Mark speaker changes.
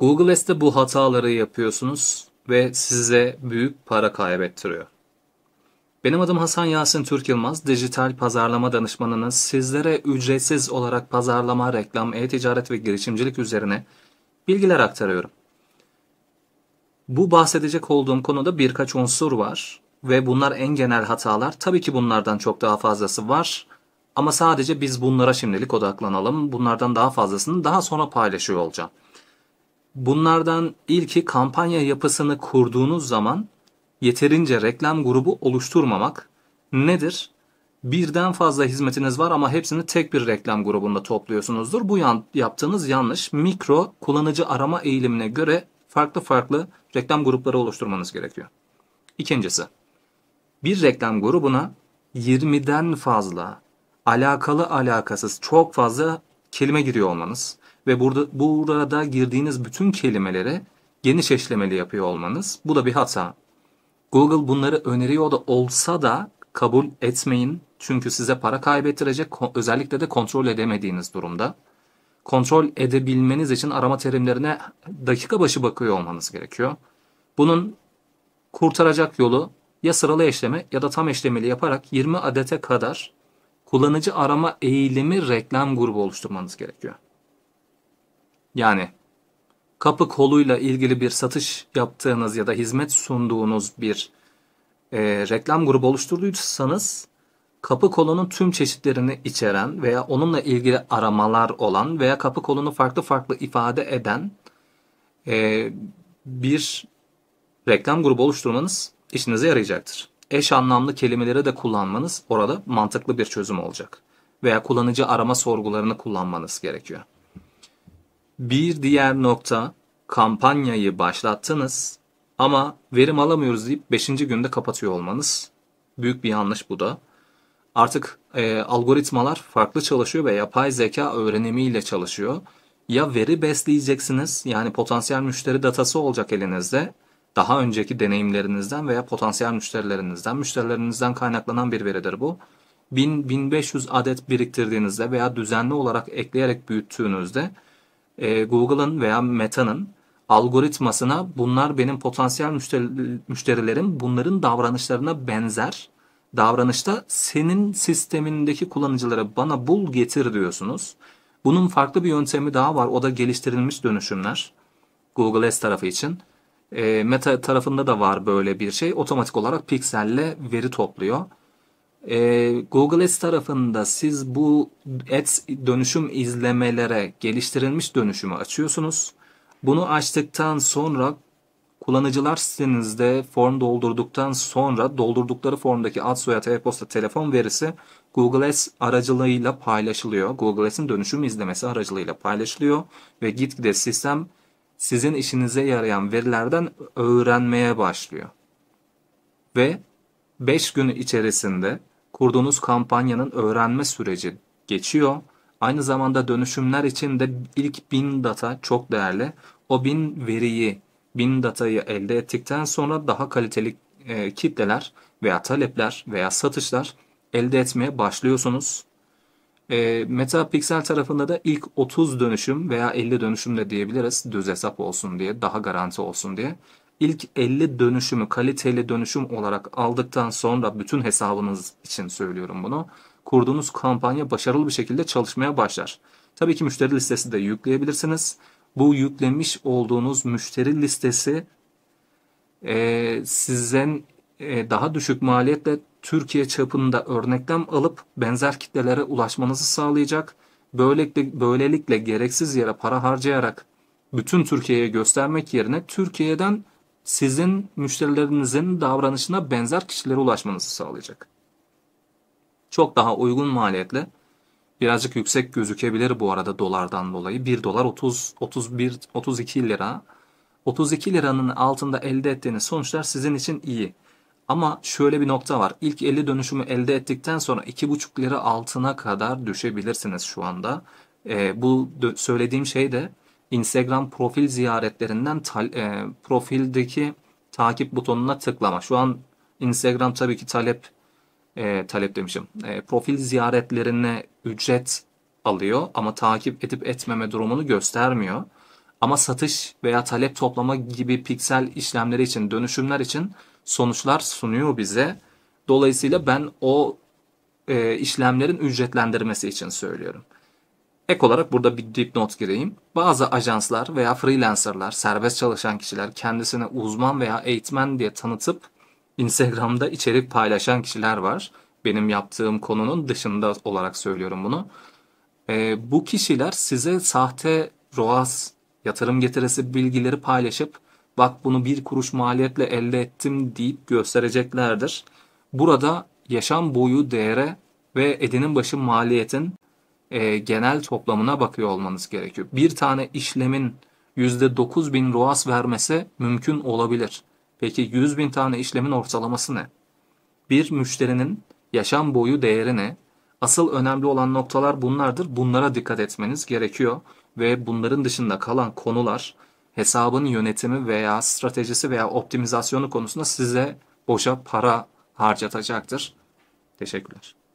Speaker 1: Google Ads'te bu hataları yapıyorsunuz ve size büyük para kaybettiriyor. Benim adım Hasan Yasin Türk Yılmaz, dijital pazarlama danışmanınız. Sizlere ücretsiz olarak pazarlama, reklam, e-ticaret ve girişimcilik üzerine bilgiler aktarıyorum. Bu bahsedecek olduğum konuda birkaç unsur var ve bunlar en genel hatalar. Tabii ki bunlardan çok daha fazlası var ama sadece biz bunlara şimdilik odaklanalım. Bunlardan daha fazlasını daha sonra paylaşıyor olacağım. Bunlardan ilki kampanya yapısını kurduğunuz zaman yeterince reklam grubu oluşturmamak. Nedir? Birden fazla hizmetiniz var ama hepsini tek bir reklam grubunda topluyorsunuzdur. Bu yan, yaptığınız yanlış. Mikro kullanıcı arama eğilimine göre farklı farklı reklam grupları oluşturmanız gerekiyor. İkincisi, bir reklam grubuna 20'den fazla alakalı alakasız çok fazla kelime giriyor olmanız ve burada, burada girdiğiniz bütün kelimelere geniş eşlemeli yapıyor olmanız. Bu da bir hata. Google bunları öneriyor da olsa da kabul etmeyin. Çünkü size para kaybettirecek özellikle de kontrol edemediğiniz durumda. Kontrol edebilmeniz için arama terimlerine dakika başı bakıyor olmanız gerekiyor. Bunun kurtaracak yolu ya sıralı eşleme ya da tam eşlemeli yaparak 20 adete kadar kullanıcı arama eğilimi reklam grubu oluşturmanız gerekiyor. Yani kapı koluyla ilgili bir satış yaptığınız ya da hizmet sunduğunuz bir e, reklam grubu oluşturduysanız kapı kolunun tüm çeşitlerini içeren veya onunla ilgili aramalar olan veya kapı kolunu farklı farklı ifade eden e, bir reklam grubu oluşturmanız işinize yarayacaktır. Eş anlamlı kelimeleri de kullanmanız orada mantıklı bir çözüm olacak. Veya kullanıcı arama sorgularını kullanmanız gerekiyor. Bir diğer nokta kampanyayı başlattınız ama verim alamıyoruz deyip 5. günde kapatıyor olmanız. Büyük bir yanlış bu da. Artık e, algoritmalar farklı çalışıyor ve yapay zeka öğrenimiyle çalışıyor. Ya veri besleyeceksiniz yani potansiyel müşteri datası olacak elinizde. Daha önceki deneyimlerinizden veya potansiyel müşterilerinizden, müşterilerinizden kaynaklanan bir veridir bu. 1000-1500 adet biriktirdiğinizde veya düzenli olarak ekleyerek büyüttüğünüzde e, Google'ın veya Meta'nın algoritmasına bunlar benim potansiyel müşterilerim bunların davranışlarına benzer davranışta senin sistemindeki kullanıcılara bana bul getir diyorsunuz. Bunun farklı bir yöntemi daha var. O da geliştirilmiş dönüşümler. Google S tarafı için. E, meta tarafında da var böyle bir şey. Otomatik olarak pikselle veri topluyor. E, Google Ads tarafında siz bu Ads dönüşüm izlemelere geliştirilmiş dönüşümü açıyorsunuz. Bunu açtıktan sonra kullanıcılar sitenizde form doldurduktan sonra doldurdukları formdaki ad, soyad, e-posta, telefon verisi Google Ads aracılığıyla paylaşılıyor. Google Ads'in dönüşüm izlemesi aracılığıyla paylaşılıyor ve gitgide sistem sizin işinize yarayan verilerden öğrenmeye başlıyor. Ve 5 gün içerisinde Kurduğunuz kampanyanın öğrenme süreci geçiyor. Aynı zamanda dönüşümler için de ilk bin data çok değerli. O bin veriyi, bin datayı elde ettikten sonra daha kaliteli e, kitleler veya talepler veya satışlar elde etmeye başlıyorsunuz. E, Meta Pixel tarafında da ilk 30 dönüşüm veya 50 dönüşüm de diyebiliriz düz hesap olsun diye, daha garanti olsun diye ilk 50 dönüşümü kaliteli dönüşüm olarak aldıktan sonra bütün hesabınız için söylüyorum bunu. Kurduğunuz kampanya başarılı bir şekilde çalışmaya başlar. Tabii ki müşteri listesi de yükleyebilirsiniz. Bu yüklemiş olduğunuz müşteri listesi e, sizden e, daha düşük maliyetle Türkiye çapında örneklem alıp benzer kitlelere ulaşmanızı sağlayacak. Böylelikle, böylelikle gereksiz yere para harcayarak bütün Türkiye'ye göstermek yerine Türkiye'den sizin müşterilerinizin davranışına benzer kişilere ulaşmanızı sağlayacak. Çok daha uygun maliyetle birazcık yüksek gözükebilir bu arada dolardan dolayı. 1 dolar 30 31 32 lira. 32 liranın altında elde ettiğiniz sonuçlar sizin için iyi. Ama şöyle bir nokta var. İlk 50 dönüşümü elde ettikten sonra 2,5 lira altına kadar düşebilirsiniz şu anda. E, bu söylediğim şey de Instagram profil ziyaretlerinden e, profildeki takip butonuna tıklama. Şu an Instagram tabii ki talep e, talep demişim. E, profil ziyaretlerine ücret alıyor ama takip edip etmeme durumunu göstermiyor. Ama satış veya talep toplama gibi piksel işlemleri için, dönüşümler için sonuçlar sunuyor bize. Dolayısıyla ben o e, işlemlerin ücretlendirmesi için söylüyorum. Ek olarak burada bir dipnot gireyim. Bazı ajanslar veya freelancerlar, serbest çalışan kişiler kendisine uzman veya eğitmen diye tanıtıp Instagram'da içerik paylaşan kişiler var. Benim yaptığım konunun dışında olarak söylüyorum bunu. E, bu kişiler size sahte ROAS yatırım getirisi bilgileri paylaşıp bak bunu bir kuruş maliyetle elde ettim deyip göstereceklerdir. Burada yaşam boyu değere ve edinin başı maliyetin e, genel toplamına bakıyor olmanız gerekiyor. Bir tane işlemin %9 bin ROAS vermesi mümkün olabilir. Peki 100 bin tane işlemin ortalaması ne? Bir müşterinin yaşam boyu değeri ne? Asıl önemli olan noktalar bunlardır. Bunlara dikkat etmeniz gerekiyor ve bunların dışında kalan konular hesabın yönetimi veya stratejisi veya optimizasyonu konusunda size boşa para harcatacaktır. Teşekkürler.